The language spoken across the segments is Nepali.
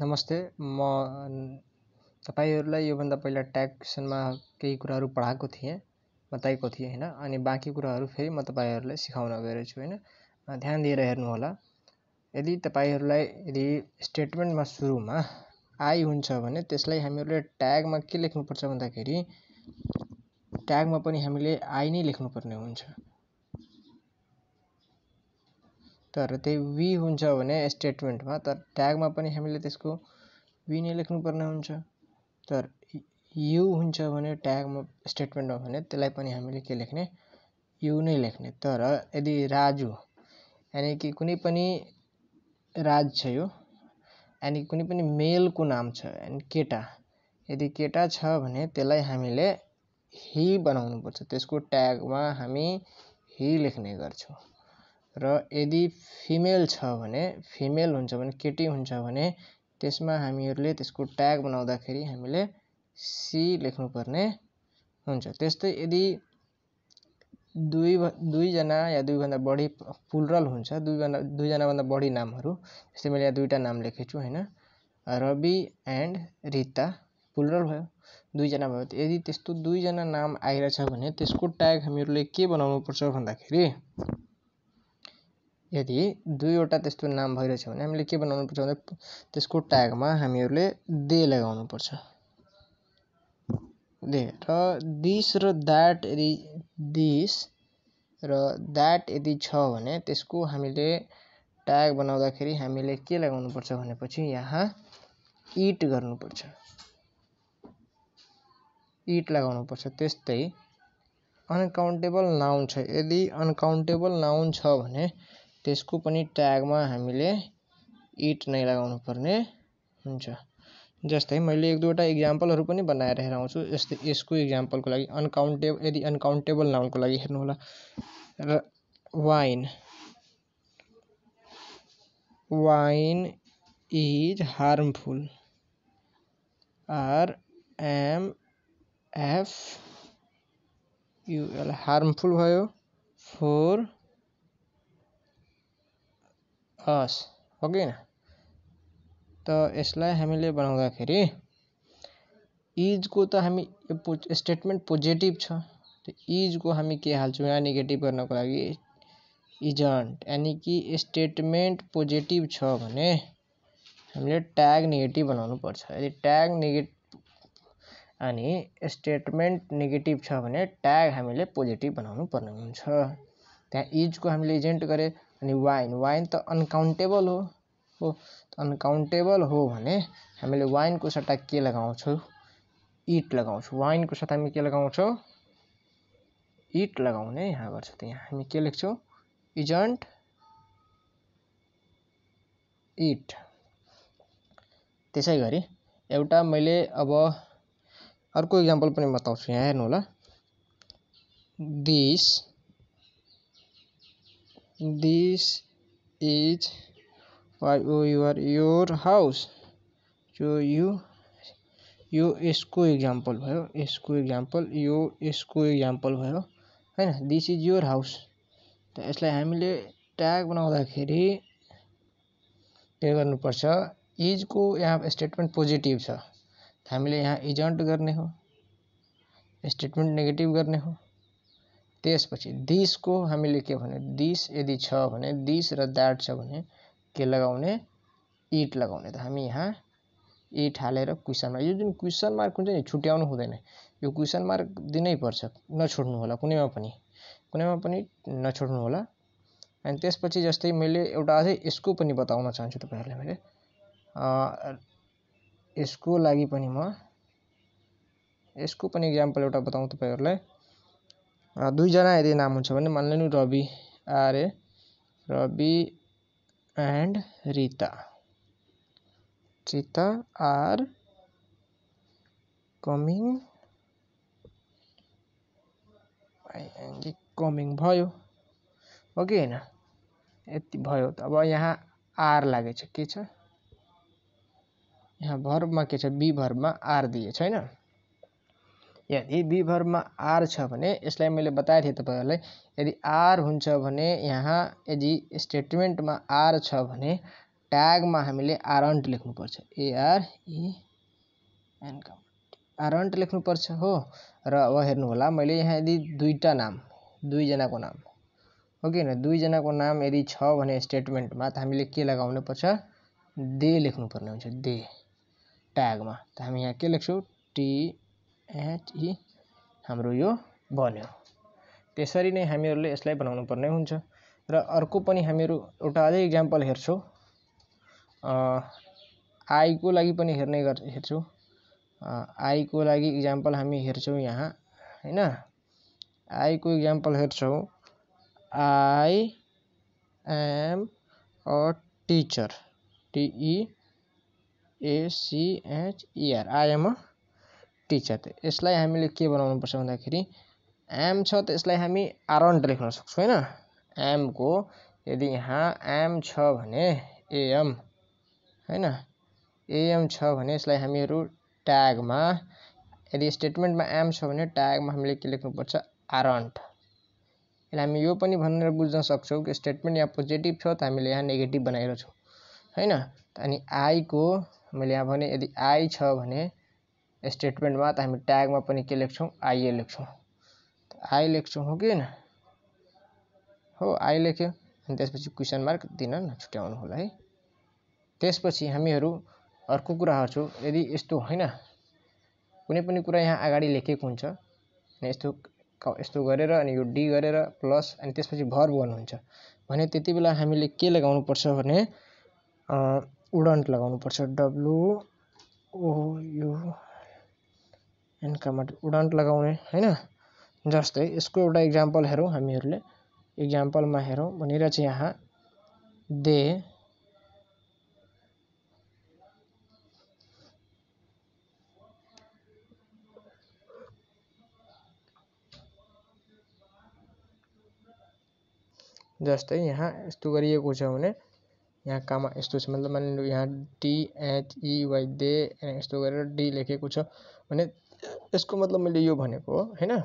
नमस्ते म तपाईँहरूलाई योभन्दा पहिला ट्याग केही कुराहरू पढाएको थिएँ बताएको थिएँ होइन अनि बाँकी कुराहरू फेरि म तपाईँहरूलाई सिकाउन गइरहेछु होइन ध्यान दिएर हेर्नुहोला यदि तपाईँहरूलाई यदि स्टेटमेन्टमा सुरुमा आई हुन्छ भने त्यसलाई हामीहरूले ट्यागमा के लेख्नुपर्छ भन्दाखेरि ट्यागमा पनि हामीले आई नै लेख्नुपर्ने हुन्छ तर त्यही वी हुन्छ भने स्टेटमेन्टमा तर ट्यागमा पनि हामीले त्यसको वी नै लेख्नुपर्ने हुन्छ तर यु हुन्छ भने ट्यागमा स्टेटमेन्टमा भने त्यसलाई पनि हामीले के लेख्ने यु नै लेख्ने तर यदि राजु यानि कि कुनै पनि राज छ यो यानि कुनै पनि मेलको नाम छ यानि केटा यदि केटा छ भने त्यसलाई हामीले हि बनाउनुपर्छ त्यसको ट्यागमा हामी हि लेख्ने गर्छौँ र यदि फिमेल छ भने फिमेल हुन्छ भने केटी हुन्छ भने त्यसमा हामीहरूले त्यसको ट्याग बनाउँदाखेरि हामीले सी लेख्नुपर्ने हुन्छ त्यस्तै यदि दुई दुईजना या दुईभन्दा बढी पुलरल हुन्छ दुईभन्दा दुईजनाभन्दा बढी नामहरू जस्तै मैले यहाँ दुईवटा नाम लेखेको छु होइन रवि एन्ड रिता पुलरल भयो दुईजना भयो यदि त्यस्तो दुईजना नाम आइरहेछ भने त्यसको ट्याग हामीहरूले के बनाउनुपर्छ भन्दाखेरि यदि दुईवटा त्यस्तो नाम भइरहेछ भने हामीले के बनाउनुपर्छ भन्दा त्यसको ट्यागमा हामीहरूले दे लगाउनुपर्छ दे र दिस र द्याट यदि दिस र द्याट यदि छ भने त्यसको हामीले ट्याग बनाउँदाखेरि हामीले के लगाउनुपर्छ भनेपछि यहाँ इट गर्नुपर्छ इट लगाउनुपर्छ त्यस्तै अनकाउन्टेबल नाउन छ यदि अनकाउन्टेबल नाउन छ भने त्यसको टैग में हमें ईट नहीं लगन पर्ने हुन्छ मैं एक दुवटा इक्जापल बना बनाएर जैसे इसको इक्जापल को लागि यदि अनकाउन्टेबल नाम को हेन हो wine wine is harmful R M F U L harmful भो फोर हस् हो किन त यसलाई हामीले बनाउँदाखेरि इजको त हामी यो स्टेटमेन्ट पोजिटिभ छ इजको हामी के हाल्छौँ यहाँ नेगेटिभ गर्नको लागि इजन्ट यानि कि स्टेटमेन्ट पोजिटिभ छ भने हामीले ट्याग नेगेटिभ बनाउनु पर्छ यदि ट्याग नेगेटिभ अनि स्टेटमेन्ट नेगेटिभ छ भने ट्याग हामीले पोजिटिभ बनाउनु पर्ने हुन्छ त्यहाँ इजको हामीले इजेन्ट गरे अनि वाइन वाइन त अनकाउन्टेबल हो हो अनकाउन्टेबल हो भने हामीले वाइनको सट्टा के लगाउँछौँ इट लगाउँछौँ वाइनको सट्टा हामी के लगाउँछौँ इट लगाउने यहाँ गर्छ त यहाँ हामी के लेख्छौँ इजन्ट इट त्यसै गरी एउटा मैले अब अर्को इक्जाम्पल पनि बताउँछु यहाँ हेर्नु होला this this is your your house जो यू यो इसको एग्जाम्पल भो इसको एग्जाम्पल यो इसको एग्जाम्पल भो है दिस इज योर हाउस तो यसलाई हमें टैग बना के इज को यहाँ स्टेटमेंट पोजिटिव छ हमें यहाँ इजेंट करने हो स्टेटमेंट नेगेटिव करने हो दिस को हमें के भने दिस यदि छ भने दिस र द्याट छ भने के लगाउने ईट लगाउने तो हामी यहाँ ईट हालेर क्वेश्चन मार्क यो जो क्वेश्चन मार्क हुन्छ नि छुट्याउनु ये यो मार्क दिन पर्च नछोड़ कुनैमा में कुनैमा में नछोड्नु होला अनि त्यसपछि जस्तै मैले एउटा अझै यसको पनि बताउन चाहन्छु म यसको पनि इक्जाम्पल एउटा बताउँ दुईजना यदि नाम हुन्छ भने मानिलिनु रवि अरे Ravi and Rita Rita are coming I N G coming भयो हो कि होइन यति भयो त अब यहाँ आर लागेछ के छ यहाँ भर्बमा के छ बी भर्बमा आर दिएछ होइन यदि बिभरमा आर छ भने यसलाई मैले बताएको थिएँ तपाईँहरूलाई यदि आर हुन्छ भने यहाँ यदि स्टेटमेन्टमा आर छ भने ट्यागमा हामीले आरन्ट लेख्नुपर्छ कम आरन्ट e लेख्नुपर्छ हो र अब हेर्नु होला मैले यहाँ यदि दुईवटा नाम दुईजनाको नाम हो कि होइन दुईजनाको नाम यदि छ भने स्टेटमेन्टमा त हामीले के लगाउनु पर्छ दे लेख्नुपर्ने हुन्छ दे ट्यागमा त हामी यहाँ के लेख्छौँ टी एट यी e हाम्रो यो बन्यो त्यसरी नै हामीहरूले यसलाई बनाउनु पर्ने हुन्छ र अर्को पनि हामीहरू एउटा अझै इक्जाम्पल हेर्छौँ आईको लागि पनि हेर्ने गर् हेर्छौँ आईको लागि इक्जाम्पल हामी हेर्छौँ यहाँ होइन आईको इक्जाम्पल हेर्छौँ I am a teacher T E A C H E R I am a T छ त यसलाई हामीले के बनाउनुपर्छ भन्दाखेरि एम छ त यसलाई हामी आरन्ट लेख्न सक्छौँ होइन एमको यदि यहाँ एम छ भने एएम होइन एएम छ भने यसलाई हामीहरू ट्यागमा यदि स्टेटमेन्टमा एम छ भने ट्यागमा हामीले के लेख्नुपर्छ आरन्ट यसलाई हामी यो पनि भनेर बुझ्न सक्छौँ कि स्टेटमेन्ट यहाँ पोजिटिभ छ त हामीले यहाँ नेगेटिभ बनाइरहेछौँ होइन अनि आईको मैले यहाँ भने यदि आई छ भने स्टेटमेन्टमा त हामी ट्यागमा पनि के लेख्छौँ आइए लेख्छौँ आई लेख्छौँ हो कि होइन हो आई लेख्यो अनि त्यसपछि क्वेसन मार्क दिन नछुट्याउनु होला है त्यसपछि हामीहरू अर्को कुरा हेर्छौँ यदि यस्तो होइन कुनै पनि कुरा यहाँ अगाडि लेखेको हुन्छ अनि यस्तो यस्तो गरेर अनि यो डी गरेर प्लस अनि त्यसपछि भर हुन्छ भने त्यति बेला हामीले के लगाउनुपर्छ भने उडन्ट लगाउनुपर्छ डब्लुओयु इन्कम उडान्ट लगने है जस्तै इसको एउटा इक्जाम्पल हर हमीर इक्जाम्पलमा में हर चाहिँ यहाँ दे जस्तै यहाँ यस्तो गरिएको यहाँ काम यो मतलब मान लो यहाँ डीएचईवाई e दे यो कर डी लेखे यसको मतलब मैले यो भनेको हो होइन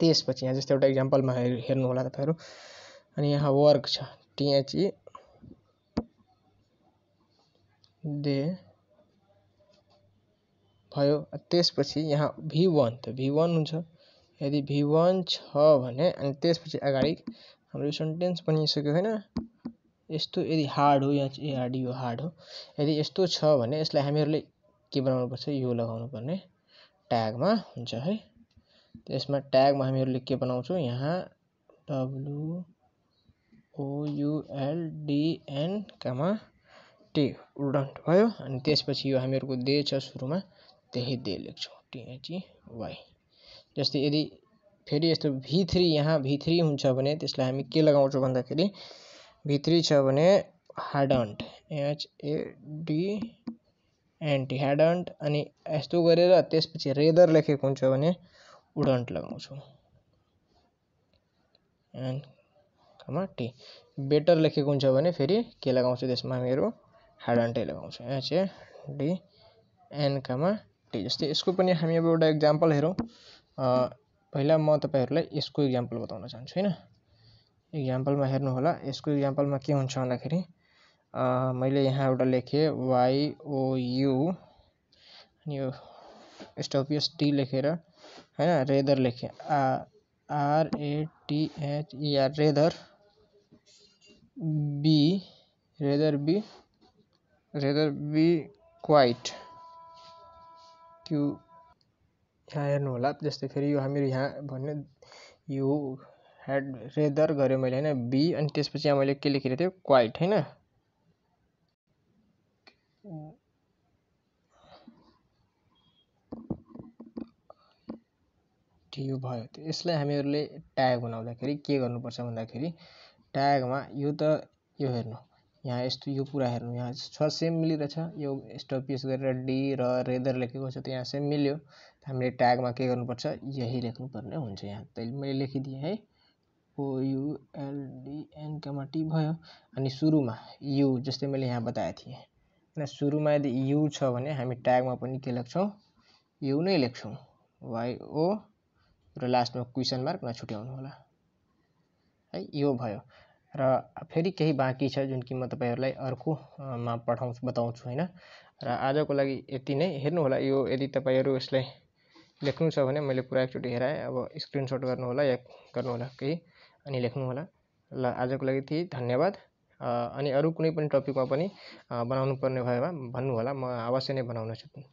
त्यसपछि यहाँ जस्तै एउटा इक्जाम्पलमा हेर् हेर्नु होला तपाईँहरू अनि यहाँ वर्क छ टिएचई दे e भयो त्यसपछि यहाँ भी वान त भी वान हुन्छ यदि भी वान छ भने अनि त्यसपछि अगाडि हाम्रो यो सेन्टेन्स बनिसक्यो होइन यस्तो यदि हार्ड हो या एआरडी यो हार्ड हो यदि यस्तो छ भने यसलाई हामीहरूले के बनाउनुपर्छ यो लगाउनु पर्ने टैग में हो इसमें टैग में हमीर लिख के बनाउँछौँ यहाँ डब्लू ओ डी एन डब्लुओयुएलडिएनकामा टी भो अस अनि ये हमीर को दे सुरू में तही दे लिख लेख्छौँ वाई e, जस्तै यदि फिर ये भी थ्री यहाँ भी थ्री हुन्छ हम के हामी भादा खेल भी थ्री छ भने हाडन्ट एचएडी एन्टी ह्याडन्ट अनि यस्तो गरेर त्यसपछि रेदर लेखेको हुन्छ भने उडन्ट लगाउँछु कमा टी बेटर लेखेको हुन्छ भने फेरि के लगाउँछु त्यसमा हामीहरू ह्याडन्टै लगाउँछु H D D N comma T जस्तै यसको पनि हामी अब एउटा इक्जाम्पल हेरौँ पहिला म तपाईँहरूलाई यसको इक्जाम्पल बताउन चाहन्छु होइन इक्जाम्पलमा हेर्नु होला यसको इक्जाम्पलमा के हुन्छ भन्दाखेरि मैं यहाँ एट लेखे वाईओयू यो स्टोपियस टी लेखेर होइन rather E R rather be rather be rather be quite Q यहाँ हो जैसे फिर यू हमीर यहाँ भू हेड रेदर गए मैं है बी अस पच्चीस यहाँ मैं के लेखेको थे क्वाइट ना यो भयो यसलाई हामीहरूले ट्याग बनाउँदाखेरि के गर्नुपर्छ भन्दाखेरि ट्यागमा यो त यो हेर्नु यहाँ यस्तो यो कुरा हेर्नु यहाँ छ सेम मिलिरहेछ यो स्टप पिस गरेर डी र रेदर लेखेको छ त यहाँ सेम मिल्यो हामीले ट्यागमा के गर्नुपर्छ यही लेख्नुपर्ने हुन्छ यहाँ तैले मैले लेखिदिएँ है ओयुएलडिएनकामा टी भयो अनि सुरुमा यु जस्तै मैले यहाँ बताएको थिएँ होइन सुरुमा यदि यु छ भने हामी ट्यागमा पनि के लेख्छौँ यु नै लेख्छौँ वाइओ र लास्टमा क्वेसन मार्क नछुट्याउनु होला है यो भयो र फेरि केही बाँकी छ जुन कि म तपाईँहरूलाई अर्कोमा पठाउँछु बताउँछु होइन र आजको लागि यति नै हेर्नुहोला यो यदि तपाईँहरू यसलाई लेख्नु छ भने मैले पुरा एकचोटि हेराएँ अब स्क्रिनसट होला या होला केही अनि लेख्नु होला ल आजको लागि त्यही धन्यवाद अनि अरू कुनै पनि टपिकमा पनि बनाउनु पर्ने भएमा होला म अवश्य नै बनाउनेछु